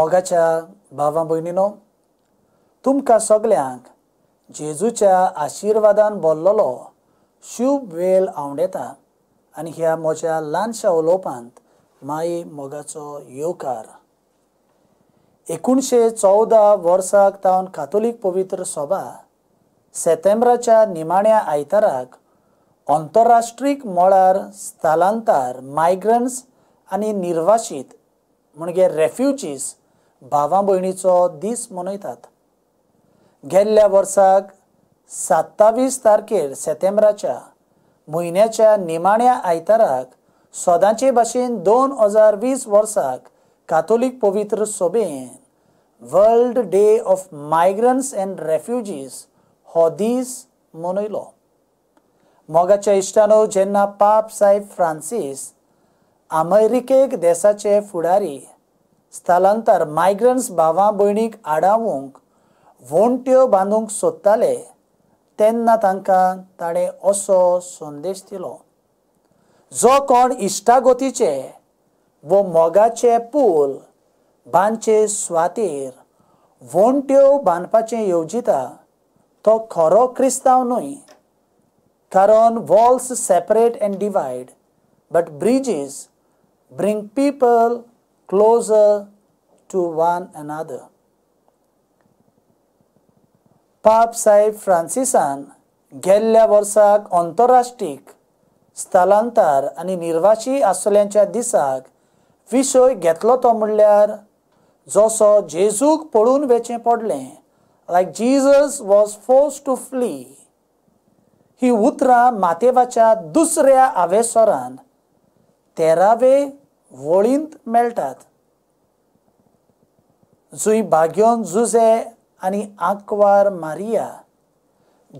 मोगाच्या भावा भयणीनो तुमकां सगल्यांक जेजूच्या आशिर्वादान भरलेलो शुभ वेळ आंवडेता आनी ह्या म्हज्या ल्हानशा उलोवपांत माई मोगाचो येवकार एकुणशे चवदा वर्साक तावन कातोलीक पवित्र सभा सप्टेंबराच्या निमाण्या आयताराक अंतरराष्ट्रीक मळार स्थलांतर मायग्रंट्स आनी निर्वासीत म्हणजे रेफ्युजीस भावा भयणीचो दीस मनयतात गेल्ल्या वर्साक सत्तावीस तारखेर सप्टेंबराच्या म्हयन्याच्या निमाण्या आयताराक सदांचे भाशेन दोन हजार वीस वर्साक कातोलीक पवित्र सोबेन world day of migrants and refugees हो दीस मनयलो मोगाच्या इश्टानो जेन्ना पाप साहेब फ्रांसीस अमेरिकेक देशाचे फुडारी स्थलांतर मायग्रंट्स भावां भयणीक आडावूंक वोंट्यो बांदूंक सोदताले तेन्ना तांकां ताणें असो संदेश दिलो जो कोण इश्टागोतीचे वो मोगाचे पूल बांदचे सुवातेर वोंट्यो बांदपाचें येवजिता तो खरो क्रिस्तांव न्हय कारण walls separate and divide but bridges bring people closer to one another. पापसाहेब फ्रान्सिसान गेल्ल्या वर्साक आंतरराष्ट्रीय स्थलांतर आणि निर्वाशी आसल्यांच्या दिसाक विशय घेतलो तो म्हणल्यार जसो जेजूक पळून वेचे पडले लायक Jesus was forced to flee ही उतरां मातेवाच्या दुसऱ्या आवेसरान तेरावे वळींत मेळटात जुई भाग्योन जुजे आनी आंकवार मारिया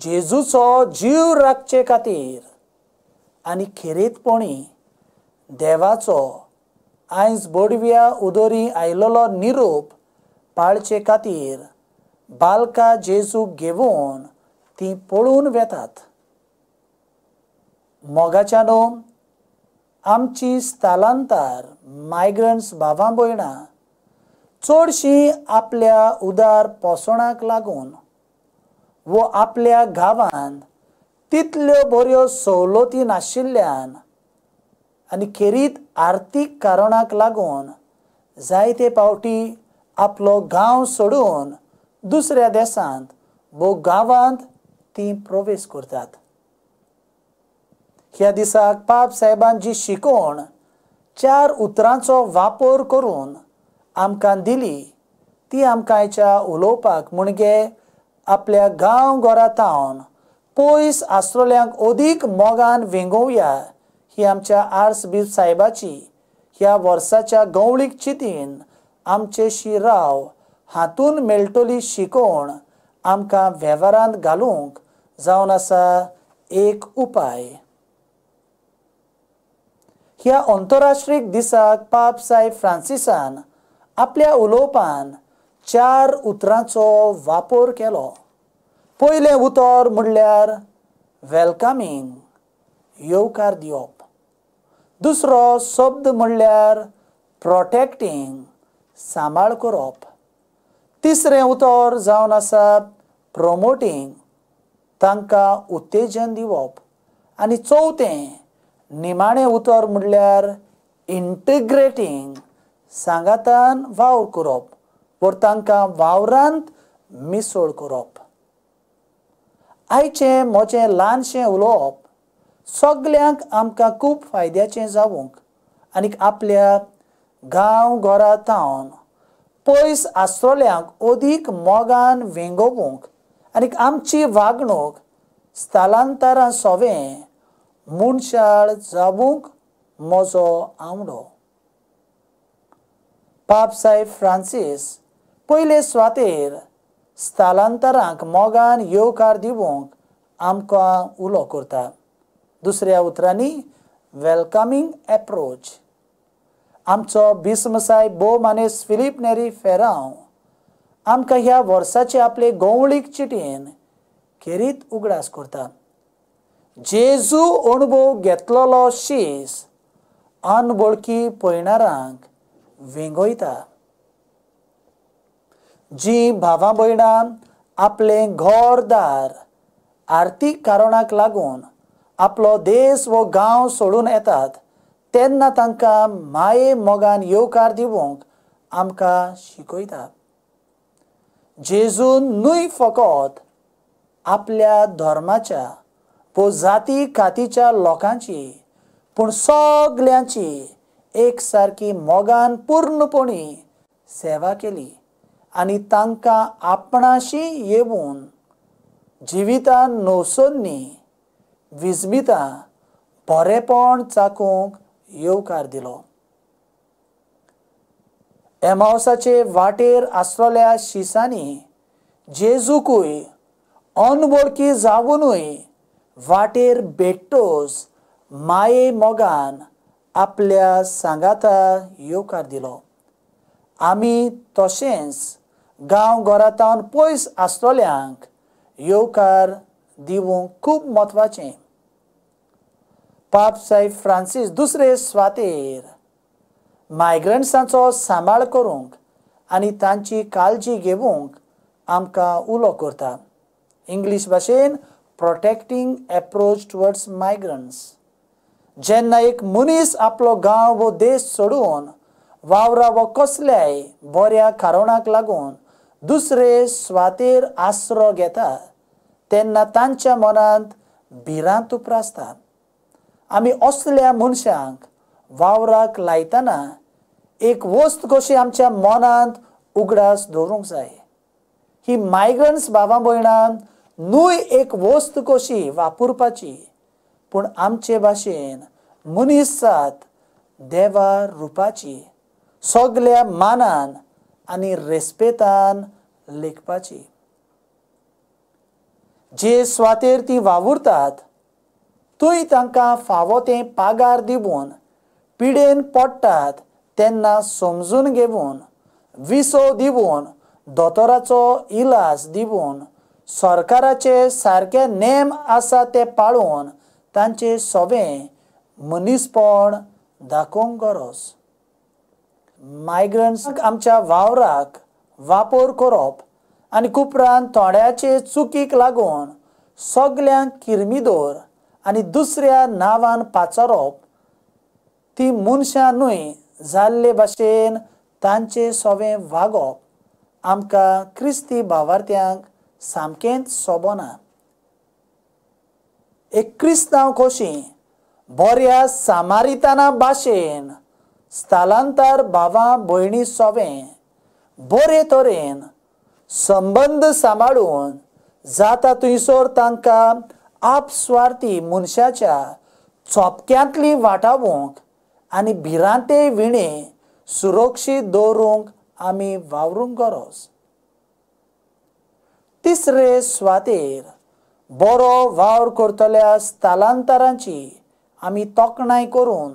जेजूचो जीव राखचे खातीर आनी खेरीतपणी देवाचो आयज बोडव्या उदोरी आयलोलो निरोप पाळचे खातीर बालका जेजू घेवन ती पळून वेतात मोगाच्यान आमची स्थलांतर मायग्रंट्स भावां भयणां चडशीं आपल्या उदार पोसणाक लागून वो आपल्या गांवांत तितल्यो बऱ्यो सवलती नाशिल्ल्यान आनी खेरीत आर्थीक कारणाक लागून जायते पावटी आपलो गांव सोडून दुसऱ्या देशांत वो गांवांत तीं प्रवेश करतात ह्या दिसाक पाप साहेबांची शिकवण चार उतरांचो वापर करून आमकां दिली ती आमकांच्या उलोवपाक मुणगे आपल्या गांव घोरातावन पयस आसलोल्यांक अदीक मोगान वेंगोवया ही आमच्या बी सायबाची ह्या वर्साच्या गवळीक चितीन आमचे राव हातून मेळटली शिकवण आमकां वेव्हारांत घालूंक जावन आसा एक उपाय ह्या आंतरराष्ट्रीय दिसाक पापसाय फ्रांसिसान आपल्या उलोवपान चार उतरांचो वापर केलो पयलें उतर म्हणल्यार वेलकमींग येवकार दिवप दुसरो शब्द म्हणल्यार प्रोटेक्टींग सांबाळ करप तिसरें उतर जावन आसा प्रोमोटींग तांकां उत्तेजन दिवप आनी चवथें निमाणे उतर म्हणल्यार इंटिग्रेटींग सांगातान वावर करप वर तांकां वावरांत मिसळ करप आयचें म्हजें ल्हानशें उलोवप सगळ्यांक आमकां खूब फायद्याचें जावंक आनी आपल्या गांव घरा थावन पयस आसतल्यांक अदीक मोगान वेंगोवंक आनी आमची वागणूक स्थलांतरा सोवें मुणशाळ जाबूंक म्हजो आवडो पाप સાહેબ ફ્રાન્સિસ पयले स्वातेर स्थलांतरांक मोगान येवकार दिवंक आमकां उलो करता दुसऱ्या उतरांनी वेलकमींग एप्रोच आमचो बिस्मसाय बो मानेस फिलीप नेरी फेराव आमकां ह्या वर्साचे आपले गोवळीक चिटयेन खेरीत उगडास करता जेजू अणभव घेतलेलो शीस अनवळखी पयणारांक वेंगोयता जी भावां भयणां आपलें दार आर्थीक कारणाक लागून आपलो देश वो गांव सोडून येतात तेन्ना तांकां माये मोगान येवकार दिवंक आमकां शिकयता जेजून न्हय फकत आपल्या धर्माच्या पो जाती खातीच्या लोकांची पूण सगल्यांची एक सारकी मोगान पूर्णपणी सेवा केली आनी तांकां आपणाशी येवून जिवितान नवसोन्नी विजमिता बरेपण चाकूंक येवकार दिलो एमावसाचे वाटेर आसलेल्या शिसांनी जेजूकूय अनवळखी जावनूय वाटेर बेट्टोस माये मोगान आपल्या सांगाता येवकार दिलो आमी तशेंच गांव घरातावन पयस आसतल्यांक येवकार दिवंक खूब म्हत्वाचें पापसाहेब फ्रांसीस दुसरे स्वातेर मायग्रंट्सांचो सांबाळ करूंक आनी तांची काळजी घेवंक आमकां उलो करता इंग्लीश भाशेन प्रोटेक्टींग एप्रोच टुवर्ड्स मायग्रंट्स जेन्ना एक मनीस आपलो गांव वो देश सोडून वावरा व कसल्याय बऱ्या कारणाक लागून दुसरे स्वातेर आसरो घेतात तेन्ना तांच्या मनांत भिरांत उप्रासतात आमी असल्या मनशांक वावराक लायतना एक वस्त कशी आमच्या मनांत उगडास दवरूंक जाय ही मायग्रंट्स बाबा भयणांक नुय एक वस्त कशी वापरपाची पूण आमचे भाशेन मनीस जात देवा रुपाची सगल्या मानान आनी रेस्पेतान लेखपाची जे स्वातेर ती वावुरतात तूंय तांकां फावो ते पागार दिवन पिडेन पडटात तेन्ना समजून घेवन विसो दिवन दोतोराचो इलाज दिवन सरकाराचे सारके नेम आसा ते पाळून तांचे सोवे मनीसपण दाखोवंक गरज मायग्रंट्सांक आमच्या वावराक वापर करप आनी उपरांत थोड्याचे चुकीक लागून सगल्यांक किरमिदोर आनी दुसऱ्या नांवान पाचरप ती मनशां न्हय जाल्ले भाशेन तांचे सोवे वागप आमकां क्रिस्ती भावार्थ्यांक सामकेंच सोबोना नाव खोशी बऱ्या सामारिताना भाशेन स्थलांतर भावां भयणी सोवें बरे तरेन संबंद सांबाळून जाता थंयसर तांकां आपस्वार्थी मनशाच्या चोपक्यांतली वाटावूंक आनी भिरांते विणे सुरक्षीत दवरूंक आमी वावरूंक गरज तिसरे स्वातेर बरो वावर करतल्या स्थलांतरांची आम्ही तोखणाय करून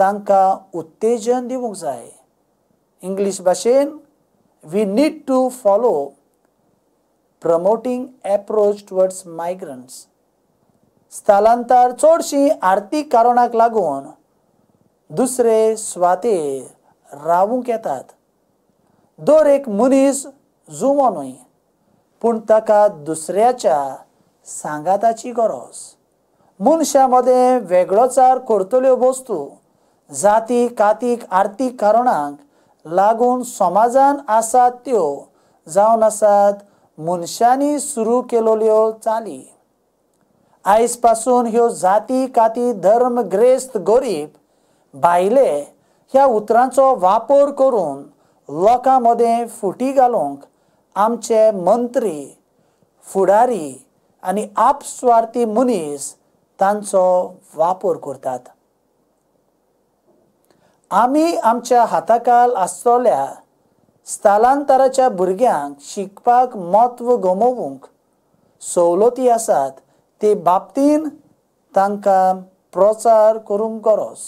तांकां उत्तेजन दिवंक जाय इंग्लीश भाशेन we need to follow promoting approach towards migrants स्थलांतर चडशीं आर्थीक कारणाक लागून दुसरे स्वातेर रावूंक येतात दर एक मनीस जुमोनूय पूण ताका दुसऱ्याच्या सांगाताची गरज मनशा मदें वेगळोचार करतल्यो वस्तू जाती कातीक आर्थीक कारणांक लागून समाजान आसात त्यो जावन आसात मनशांनी सुरू केलेल्यो चाली आयज पासून ह्यो जाती काती धर्म ग्रेस्त गरीब बायले ह्या उतरांचो वापर करून लोकां मदें फुटी घालूंक आमचे मंत्री फुडारी आणि आपस्वार्थी मनीस तांचो वापर करतात आम्ही आमच्या हाताकाल आसतल्या स्थलांतराच्या भुरग्यांक शिकपाक म्हत्व गमोवूंक सवलती आसात ते बाबतीन तांकां प्रचार करूंक गरज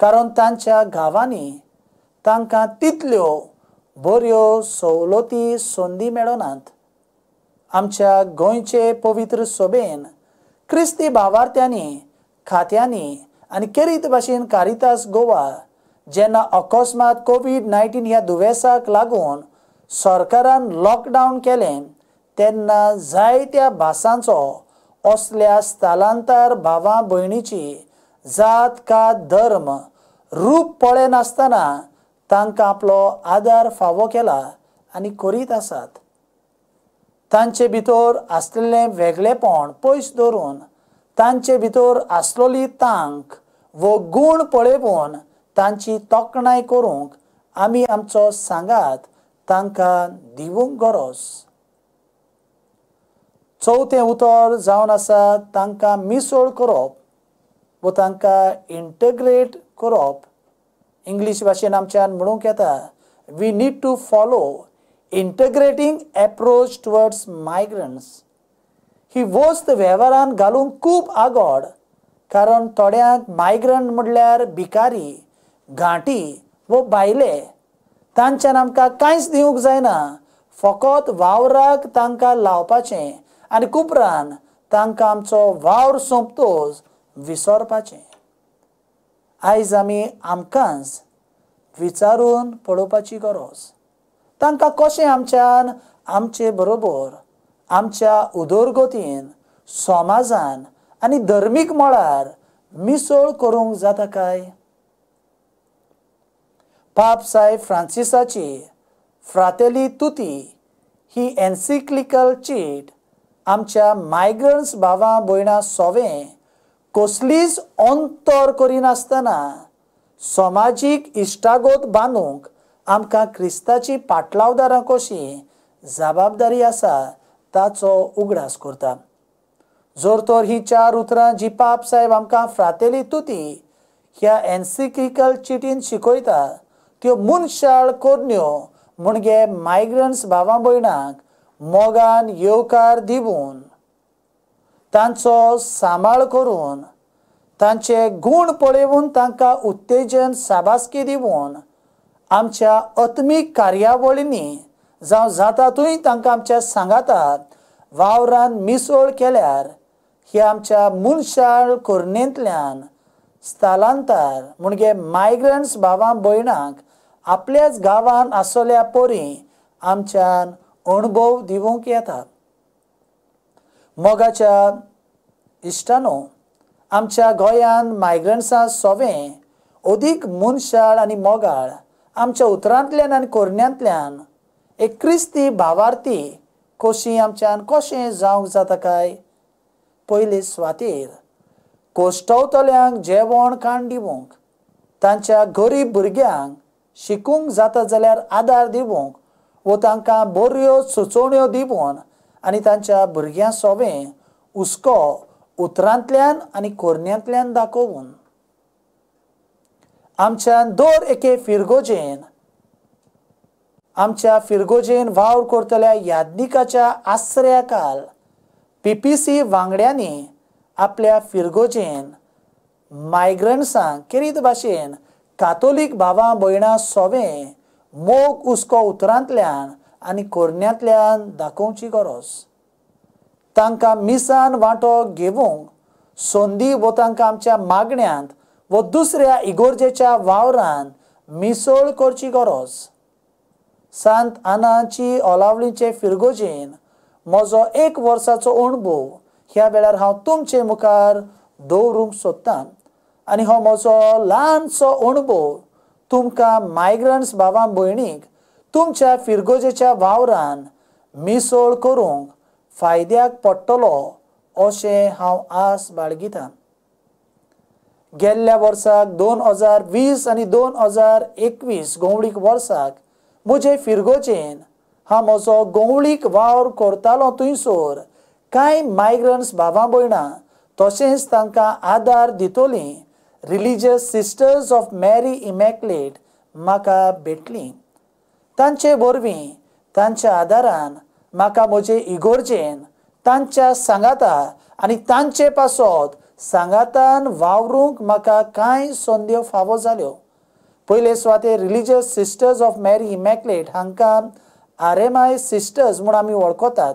कारण तांच्या गांवांनी तांकां तितल्यो बऱ्यो सवलती संदी मेळनात आमच्या गोंयचे पवित्र सोबेन क्रिस्ती भावार्थ्यांनी खात्यांनी आनी केरीत भाशेन कारितास गोवा जेन्ना अकस्मात कोविड नायन्टीन ह्या दुयेंसाक लागून सरकारान लॉकडावन केलें तेन्ना जायत्या भासांचो असल्या स्थलांतर भावां भयणीची जात का धर्म रूप नासतना तांकां आपलो आदार फावो केला आनी करीत आसात तांचे भितर आसलेलें वेगळेपण पयस दवरून तांचे भितर आसलोली तांक वो गूण पळेवून तांची तोखणाय करूंक आमी आमचो सांगात तांकां दिवूंक गरज चवथें उतर जावन आसा तांकां मिसळ करप व तांकां इंटग्रेट करप इंग्लिश भाषेन आमच्यान म्हणूंक येता we need to follow integrating approach towards migrants ही वस्त वेव्हारांत घालूंक खूब आगोड कारण थोड्यांक मायग्रंट म्हणल्यार भिकारी घांटी वो बायले तांच्यान आमकां कांयच दिवंक जायना फकत वावराक तांकां लावपाचें आनी उपरांत तांकां आमचो वावर सोंपतोच विसरपाचें आयज आमी आमकांच विचारून पळोवपाची गरज तांकां कशें आमच्यान आमचे बरोबर आमच्या उदरगतीन समाजान आनी धर्मीक मळार मिसळ करूंक जाता काय पाप साय फ्रांसिसाची फ्रातेली तुती ही एनसिक्लिकल चीट आमच्या मायग्रंट्स भावां भयणां सोवें कसलीच अंतर करिनासतना समाजीक इश्टागोत बांदूंक आमकां क्रिस्ताची पाटलावदारां कशी जबाबदारी आसा ताचो उगडास करता जर तर ही चार उतरां जी पाप सायब आमकां फ्रातेली तुती ह्या एनसिक्लिकल चिटीन शिकयता त्यो मुनशाळ कोरण्यो म्हणगे मायग्रंट्स भावां भयणांक मोगान येवकार दिवून तांचो सांबाळ करून तांचे गूण पळयवून तांकां उत्तेजन साबासकी दिवन आमच्या अत्मीक कार्यावळींनी जावं जातातूय तांकां आमच्या सांगातात वावरान मिसळ केल्यार हे आमच्या मुनशाळ कोरणेंतल्यान स्थलांतर म्हणजे मायग्रंट्स भावां भयणांक आपल्याच गांवांत आसल्या पोरी आमच्यान अणभव दिवंक येतात मोगाच्या इश्टानो आमच्या गोयांत मायग्रंट्सा सोवें अदीक मनशाळ आनी मोगाळ आमच्या उतरांतल्यान आनी कोरण्यांतल्यान एक क्रिस्ती भावार्थी कशी आमच्यान कशें जावंक जाता काय पयले सुवातेर कोश्टवतल्यांक जेवण खाण दिवंक तांच्या गरीब भुरग्यांक शिकूंक जाता जाल्यार आदार दिवंक वो तांकां बऱ्यो सुचोवण्यो दिवन आणि त्यांच्या भुरग्यां सोवें हुस्को उतरांतल्यान आणि कोरण्यांतल्यान दाखोवन आमच्यान दर एके फिरगोजेन आमच्या फिरगोजेन वावर करतल्या याज्ञिकाच्या आश्रया काल पी पी सी वांगड्यांनी आपल्या फिरगोजेन मायग्रंट्सांक केरीत भाशेन कातोलीक भावां भयणां सोवें मोग उसको उतरांतल्यान आनी कोरण्यातल्यान दाखोवची गरज तांकां मिसान वांटो घेवंक संदी व तांकां आमच्या मागण्यांत व दुसऱ्या इगोरजेच्या वावरान मिसळ करची गरज सांत आनाची ओलावळीचे फिरगोजेन म्हजो एक वर्साचो अणभव ह्या वेळार हांव तुमचे मुखार दवरूंक सोदतां आनी हो म्हजो ल्हानसो अणभव तुमकां मायग्रंट्स भावां भयणीक तुमच्या फिरगोजेच्या वावरान मिसळ करूंक फायद्याक पडटलो अशें हांव आस बाळगितां गेल्ल्या वर्साक दोन हजार वीस आनी दोन हजार एकवीस गोवळीक वर्साक म्हजे फिरगोजेन हांव म्हजो गोवळीक वावर करतालो थंयसर कांय मायग्रंट्स भावां भयणां तशेंच तांकां आदार दितोली रिलीजियस सिस्टर्स ऑफ मॅरी इमॅक्लेट म्हाका भेटलीं तांचे बोरवी तांच्या आदारान म्हाका म्हजे इगोर्जेन तांच्या सांगाता आनी तांचे पासत सांगातान वावरूंक म्हाका कांय संद्यो फावो जाल्यो पयले सुवाते रिलीजियस सिस्टर्स ऑफ मॅरी मॅकलेट हांकां आर एम आय सिस्टर्स म्हूण आमी वळखतात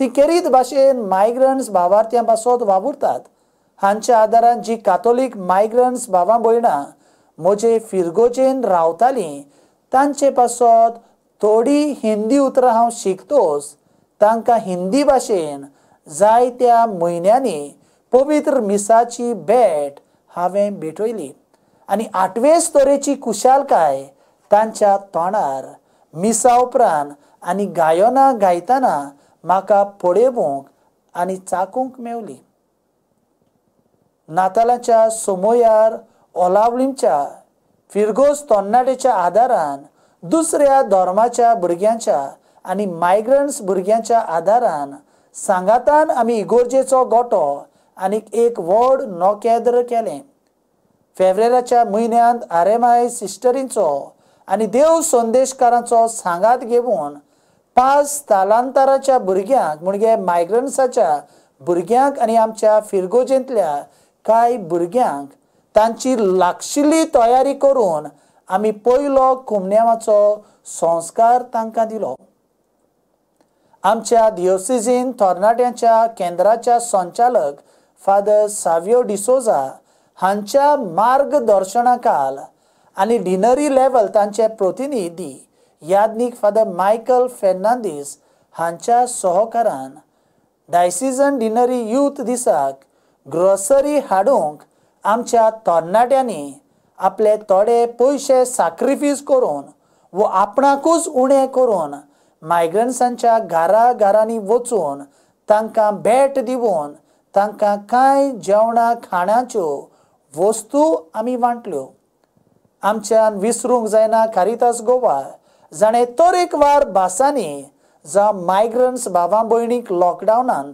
ती केरीत भाशेन मायग्रंट्स भावार्थ्यां पासत वावुरतात हांच्या आदारान जी कातोलीक मायग्रंट्स भावां भयणां म्हजे फिरगोजेन रावतालीं तांचे पासून थोडी हिंदी उतरां हांव शिकतोस तांकां हिंदी भाशेन जायत्या म्हयन्यांनी पवित्र मिसाची भेट हांवें भेटयली आनी आठवेच तरेची कुशालकाय तांच्या तोंडार मिसा उपरांत आनी गायनां गायतना म्हाका पळेवूंक आनी चाकूंक मेवली नातालाच्या सोमोयार ओलावलींच्या फिरगोस तोन्नाडेच्या आधारान दुसऱ्या धर्माच्या भुरग्यांच्या आणि मायग्रंट्स भुरग्यांच्या आधारान सांगातान आम्ही इगोर्जेचो गोटो आनीक एक व्हड नोकेद्र केलें फेब्रेराच्या म्हयन्यांत आय सिस्टरींचो आनी देव संदेशकारांचो सांगात घेवन पांच स्थलांतराच्या भुरग्यांक म्हणजे मायग्रंट्साच्या भुरग्यांक आनी आमच्या फिरगोजेंतल्या कांय भुरग्यांक तांची लागशिल्ली तयारी करून आमी पयलो कुमन्यावाचो संस्कार तांकां दिलो आमच्या दियोसिजीन तरणाट्यांच्या केंद्राच्या संचालक फादर सावियो डिसोजा हांच्या मार्गदर्शनाखाल आनी डिनरी लेवल तांचे प्रतिनिधी याज्ञीक फादर मायकल फेर्नांदीस हांच्या सहकारान डायसिजन डिनरी यूथ दिसाक ग्रोसरी हाडूंक आमच्या तरणाट्यांनी आपले थोडे पयशे सॅक्रिफीस करून वो आपणाकूच उणे करून मायग्रंट्सांच्या घरा घरांनी वचून तांकां भेट दिवन तांकां कांय जेवणां खाणाच्यो वस्तू आमी वांटल्यो आमच्यान विसरूंक जायना खारितास गोवा जाणें तरेकवार भासांनी जावं मायग्रंट्स भावां भयणीक लॉकडावनांत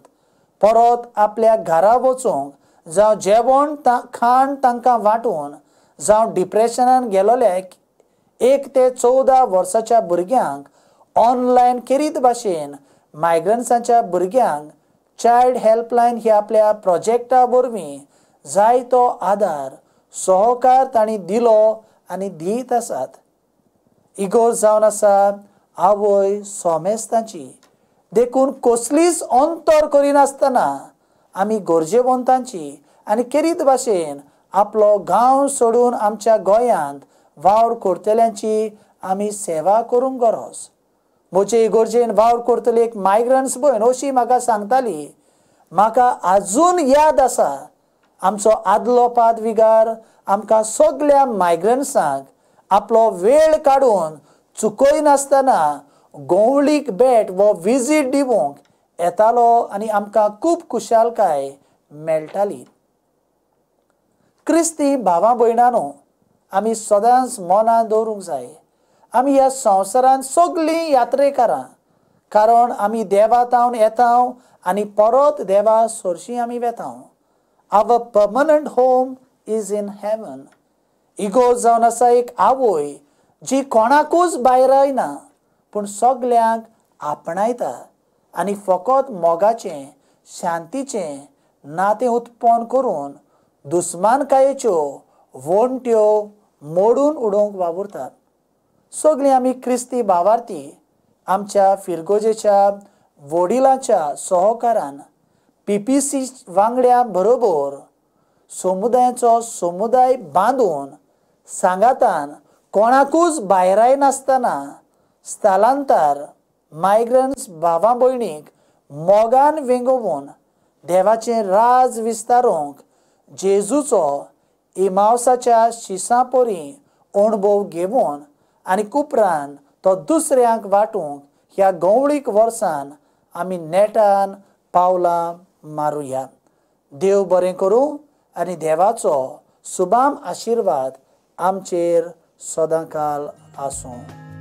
परत आपल्या घरा वचूंक जावं जेवण खाण तांकां वांटून जावं डिप्रेशनान गेलोले एक ते चवदा वर्साच्या भुरग्यांक ऑनलायन करीत भाशेन मायग्रंट्सांच्या भुरग्यांक चायल्ड हेल्पलायन ही आपल्या प्रोजेक्टा वरवीं जाय तो आदार सहकार तांणी दिलो आनी दीत आसात इगोर जावन आसा आवय सोमेस्तांची देखून कसलीच अंतर करिनासतना आमी गोरजेवंतांची आणि केरीत भाशेन आपलो गाव सोडून आमच्या गोयांत वावर करतल्यांची आम्ही सेवा करूंक गरज म्हजे इगोर्जेन वावर करतली एक मायग्रंट्स भयण अशी म्हाका सांगताली म्हाका आजून याद आसा आमचो आदलो विगार आमकां सगल्या मायग्रंट्सांक आपलो वेळ काडून चुकय नासतना गोवळीक भेट व विजीट दिवंक येतालो आनी आमकां खूब खुशालकाय मेळटाली क्रिस्ती भावां भयणांनो आमी सदांच मनांत दवरूंक जाय आमी ह्या संवसारांत सगळीं यात्रेकारां कारण आमी देवा तावन येता आनी परत देवा सोरशीं आमी वेताव our permanent home is in heaven इगो जावन आसा एक आवय जी कोणाकूच भायर येना पूण सगल्यांक आपणायता आणि फकत मोगाचे शांतीचे नाते उत्पन्न करून दुस्मानकायेच्यो वणट्यो मोडून उडोवंक वावुरतात सगळीं आमी क्रिस्ती भावार्थी आमच्या फिरगोजेच्या वडिलांच्या सहकारान पी पी सी वांगड्या बरोबर समुदायाचो समुदाय बांदून सांगातान कोणाकूच भायर नासतना स्थलांतर मायग्रंट्स भावा भयणीक मोगान वेंगोवन देवाचें राज विस्तारूंक जेजूचो इमावसाच्या शिसापोरी अणभव घेवन आनी उपरांत तो दुसऱ्यांक वांटूंक ह्या गवळीक वर्सान आमी नेटान पावलां मारुया देव बरें करूं आनी देवाचो सुबाम आशिर्वाद आमचेर सदांकाल आसूं